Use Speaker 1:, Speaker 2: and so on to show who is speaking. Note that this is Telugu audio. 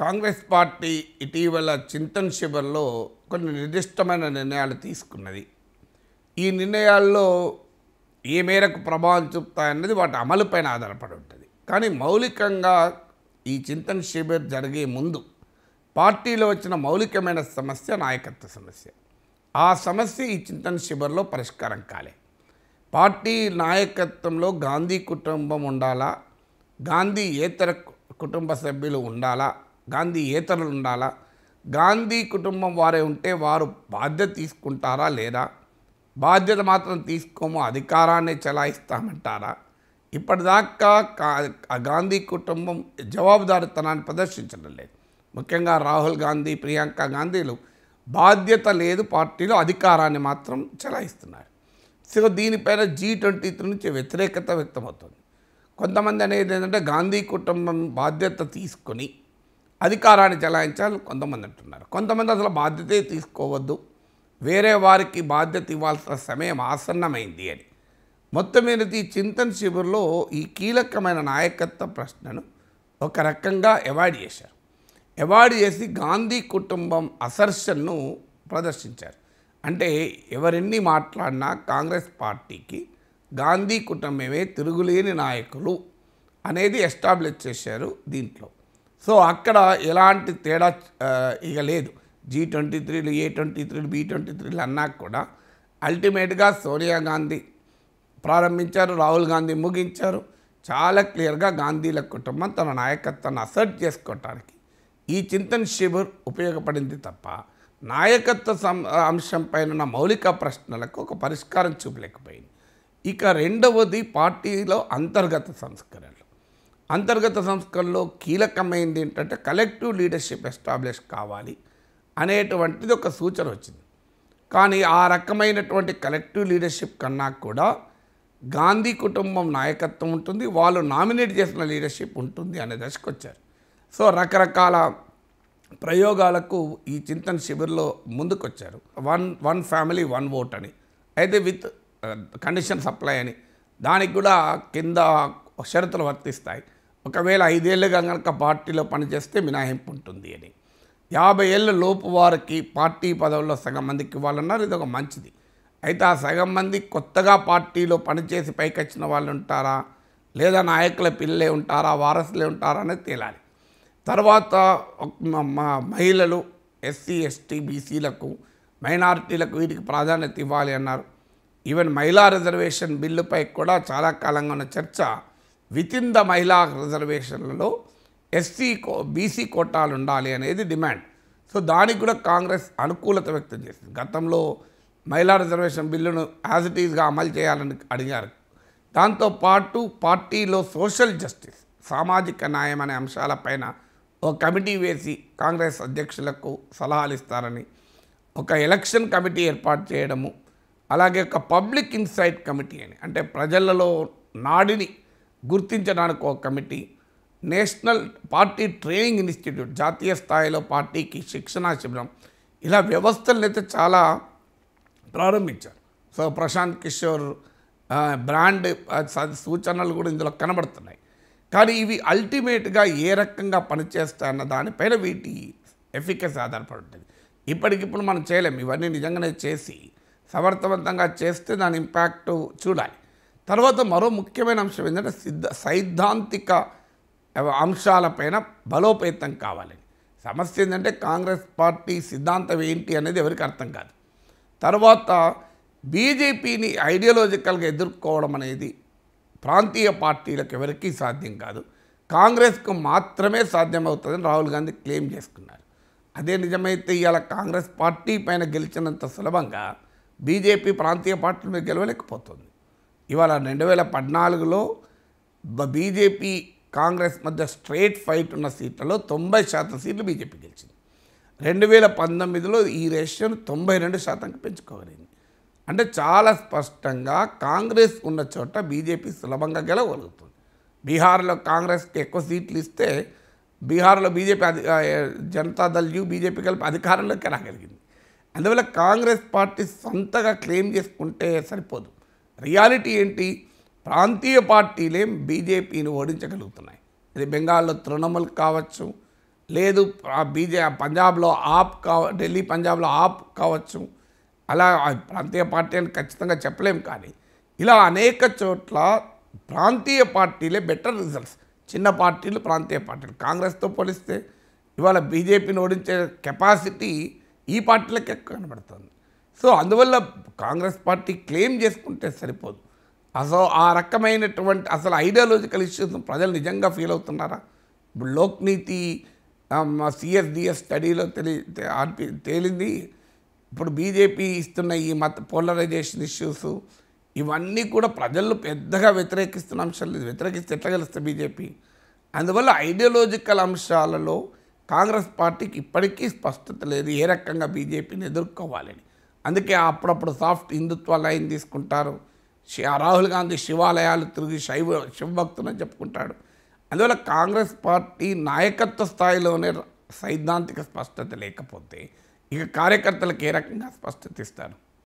Speaker 1: కాంగ్రెస్ పార్టీ ఇటీవల చింతన్ శిబిర్లో కొన్ని నిర్దిష్టమైన నిర్ణయాలు తీసుకున్నది ఈ నిర్ణయాల్లో ఏ మేరకు ప్రభావం చూపుతాయన్నది వాటి అమలుపైన ఆధారపడి ఉంటుంది కానీ మౌలికంగా ఈ చింతన్ శిబిర్ జరిగే ముందు పార్టీలో వచ్చిన మౌలికమైన సమస్య నాయకత్వ సమస్య ఆ సమస్య ఈ చింతన్ శిబిర్లో పరిష్కారం కాలే పార్టీ నాయకత్వంలో గాంధీ కుటుంబం ఉండాలా గాంధీ ఏతర కుటుంబ సభ్యులు ఉండాలా గాంధీ ఏతరులు ఉండాలా గాంధీ కుటుంబం వారే ఉంటే వారు బాధ్యత తీసుకుంటారా లేదా బాధ్యత మాత్రం తీసుకోము అధికారాన్ని చలాయిస్తామంటారా ఇప్పటిదాకా గాంధీ కుటుంబం జవాబుదారితనాన్ని ప్రదర్శించడం లేదు ముఖ్యంగా రాహుల్ గాంధీ ప్రియాంక గాంధీలు బాధ్యత లేదు పార్టీలో అధికారాన్ని మాత్రం చెలాయిస్తున్నారు సో దీనిపైన జీ ట్వంటీ నుంచి వ్యతిరేకత వ్యక్తమవుతుంది కొంతమంది అనేది ఏంటంటే గాంధీ కుటుంబం బాధ్యత తీసుకొని అధికారాన్ని చెలాయించాలని కొంతమంది అంటున్నారు కొంతమంది అసలు బాధ్యతే తీసుకోవద్దు వేరే వారికి బాధ్యత ఇవ్వాల్సిన సమయం ఆసన్నమైంది అని మొత్తం మీద ఈ చింతన్ శిబిర్లో ఈ కీలకమైన నాయకత్వ ప్రశ్నను ఒక రకంగా అవాయిడ్ చేశారు అవాయిడ్ చేసి గాంధీ కుటుంబం అసర్షన్ను ప్రదర్శించారు అంటే ఎవరిన్ని మాట్లాడినా కాంగ్రెస్ పార్టీకి గాంధీ కుటుంబమే తిరుగులేని నాయకులు అనేది ఎస్టాబ్లిష్ చేశారు దీంట్లో సో అక్కడ ఎలాంటి తేడా ఇక లేదు జీ ట్వంటీ త్రీలు ఏ ట్వంటీ త్రీలు బీ ట్వంటీ త్రీలు అన్నాక కూడా అల్టిమేట్గా సోనియా గాంధీ ప్రారంభించారు రాహుల్ గాంధీ ముగించారు చాలా క్లియర్గా గాంధీల కుటుంబం తన నాయకత్వాన్ని అసర్ట్ చేసుకోవటానికి ఈ చింతన్ శిబిర్ ఉపయోగపడింది తప్ప నాయకత్వ సం పైన మౌలిక ప్రశ్నలకు ఒక పరిష్కారం చూపలేకపోయింది ఇక రెండవది పార్టీలో అంతర్గత సంస్కరణలు అంతర్గత సంస్కరణలో కీలకమైంది ఏంటంటే కలెక్టివ్ లీడర్షిప్ ఎస్టాబ్లిష్ కావాలి అనేటువంటిది ఒక సూచన వచ్చింది కానీ ఆ రకమైనటువంటి కలెక్టివ్ లీడర్షిప్ కన్నా కూడా గాంధీ కుటుంబం నాయకత్వం ఉంటుంది వాళ్ళు నామినేట్ చేసిన లీడర్షిప్ ఉంటుంది అనే దశకు వచ్చారు సో రకరకాల ప్రయోగాలకు ఈ చింతన శిబిర్లో ముందుకొచ్చారు one one family one vote అని అయితే విత్ కండిషన్ uh, సప్లై అని దానికి కూడా కింద షరతులు వర్తిస్తాయి ఒకవేళ ఐదేళ్లుగా కనుక పార్టీలో పనిచేస్తే మినహాయింపు ఉంటుంది అని యాభై ఏళ్ళ లోపు వారికి పార్టీ పదవుల్లో సగం మందికి ఇవ్వాలన్నారు ఇది ఒక మంచిది అయితే ఆ సగం మంది కొత్తగా పార్టీలో పనిచేసి వచ్చిన వాళ్ళు ఉంటారా లేదా నాయకుల పిల్లలే ఉంటారా వారసులే ఉంటారా అనేది తేలాలి తర్వాత మా మహిళలు ఎస్సీ ఎస్టీ బీసీలకు మైనారిటీలకు వీటికి ప్రాధాన్యత ఇవ్వాలి అన్నారు ఈవెన్ మహిళా రిజర్వేషన్ బిల్లుపై కూడా చాలా కాలంగా ఉన్న చర్చ విత్ ఇన్ ద మహిళా రిజర్వేషన్లలో ఎస్సీ కో బీసీ కోటాలు ఉండాలి అనేది డిమాండ్ సో దానికి కూడా కాంగ్రెస్ అనుకూలత వ్యక్తం చేసింది గతంలో మహిళా రిజర్వేషన్ బిల్లును యాజ్ ఇట్ ఈజ్గా అమలు చేయాలని అడిగారు దాంతోపాటు పార్టీలో సోషల్ జస్టిస్ సామాజిక న్యాయం అనే అంశాలపైన ఒక కమిటీ వేసి కాంగ్రెస్ అధ్యక్షులకు సలహాలు ఇస్తారని ఒక ఎలక్షన్ కమిటీ ఏర్పాటు చేయడము అలాగే ఒక పబ్లిక్ ఇన్సైట్ కమిటీ అని అంటే ప్రజలలో నాడిని గుర్తించడానికి ఒక committee national party training institute జాతీయ స్థాయిలో పార్టీకి శిక్షణా శిబిరం ఇలా వ్యవస్థలను అయితే చాలా ప్రారంభించారు సో ప్రశాంత్ కిషోర్ బ్రాండ్ సూచనలు కూడా ఇందులో కనబడుతున్నాయి కానీ ఇవి అల్టిమేట్గా ఏ రకంగా పనిచేస్తాయన్న దానిపైన వీటి ఎఫికస్ ఆధారపడి ఉంటుంది ఇప్పటికిప్పుడు మనం చేయలేము ఇవన్నీ నిజంగానే చేసి సమర్థవంతంగా చేస్తే దాని ఇంపాక్టు చూడాలి తర్వాత మరో ముఖ్యమైన అంశం ఏంటంటే సిద్ధ సైద్ధాంతిక అంశాలపైన బలోపేతం కావాలని సమస్య ఏంటంటే కాంగ్రెస్ పార్టీ సిద్ధాంతం ఏంటి అనేది ఎవరికి అర్థం కాదు తర్వాత బీజేపీని ఐడియాలజికల్గా ఎదుర్కోవడం అనేది ప్రాంతీయ పార్టీలకు ఎవరికీ సాధ్యం కాదు కాంగ్రెస్కు మాత్రమే సాధ్యమవుతుందని రాహుల్ గాంధీ క్లెయిమ్ చేసుకున్నారు అదే నిజమైతే ఇవాళ కాంగ్రెస్ పార్టీ పైన గెలిచినంత సులభంగా బీజేపీ ప్రాంతీయ పార్టీ మీద గెలవలేకపోతుంది ఇవాళ రెండు వేల పద్నాలుగులో బీజేపీ కాంగ్రెస్ మధ్య స్ట్రేట్ ఫైట్ ఉన్న సీట్లలో తొంభై శాతం సీట్లు బీజేపీ గెలిచింది రెండు వేల పంతొమ్మిదిలో ఈ రేషియోను తొంభై రెండు శాతంకి పెంచుకోగలిగింది అంటే చాలా స్పష్టంగా కాంగ్రెస్ ఉన్న చోట బీజేపీ సులభంగా గెలవగలుగుతుంది బీహార్లో కాంగ్రెస్కి ఎక్కువ సీట్లు ఇస్తే బీహార్లో బీజేపీ అధి జనతాదళ్ యూ బీజేపీ కలిపి అధికారంలోకి రాగలిగింది అందువల్ల కాంగ్రెస్ పార్టీ సొంతగా క్లెయిమ్ చేసుకుంటే సరిపోదు రియాలిటీ ఏంటి ప్రాంతీయ పార్టీలే బీజేపీని ఓడించగలుగుతున్నాయి అది బెంగాల్లో తృణమూల్ కావచ్చు లేదు బీజే పంజాబ్లో ఆప్ కావ ఢిల్లీ పంజాబ్లో ఆప్ కావచ్చు అలా ప్రాంతీయ పార్టీ అని ఖచ్చితంగా చెప్పలేము కానీ ఇలా అనేక చోట్ల ప్రాంతీయ పార్టీలే బెటర్ రిజల్ట్స్ చిన్న పార్టీలు ప్రాంతీయ పార్టీలు కాంగ్రెస్తో పోలిస్తే ఇవాళ బీజేపీని ఓడించే కెపాసిటీ ఈ పార్టీలకి ఎక్కువ కనబడుతుంది సో అందువల్ల కాంగ్రెస్ పార్టీ క్లెయిమ్ చేసుకుంటే సరిపోదు అసలు ఆ రకమైనటువంటి అసలు ఐడియాలజికల్ ఇష్యూస్ ప్రజలు నిజంగా ఫీల్ అవుతున్నారా ఇప్పుడు లోక్నీతి సిఎస్డిఎస్ స్టడీలో తెలి తేలింది ఇప్పుడు బీజేపీ ఇస్తున్న ఈ మత పోలరైజేషన్ ఇష్యూస్ ఇవన్నీ కూడా ప్రజలు పెద్దగా వ్యతిరేకిస్తున్న అంశాలు లేదు వ్యతిరేకిస్తే ఎట్లా గెలుస్తుంది బీజేపీ అందువల్ల ఐడియాలజికల్ అంశాలలో కాంగ్రెస్ పార్టీకి ఇప్పటికీ స్పష్టత లేదు ఏ రకంగా బీజేపీని ఎదుర్కోవాలని అందుకే అప్పుడప్పుడు సాఫ్ట్ హిందుత్వ లైన్ తీసుకుంటారు రాహుల్ గాంధీ శివాలయాలు తిరిగి శైవ శివభక్తులని చెప్పుకుంటాడు అందువల్ల కాంగ్రెస్ పార్టీ నాయకత్వ స్థాయిలోనే సైద్ధాంతిక స్పష్టత లేకపోతే ఇక కార్యకర్తలకు ఏ రకంగా స్పష్టత ఇస్తారు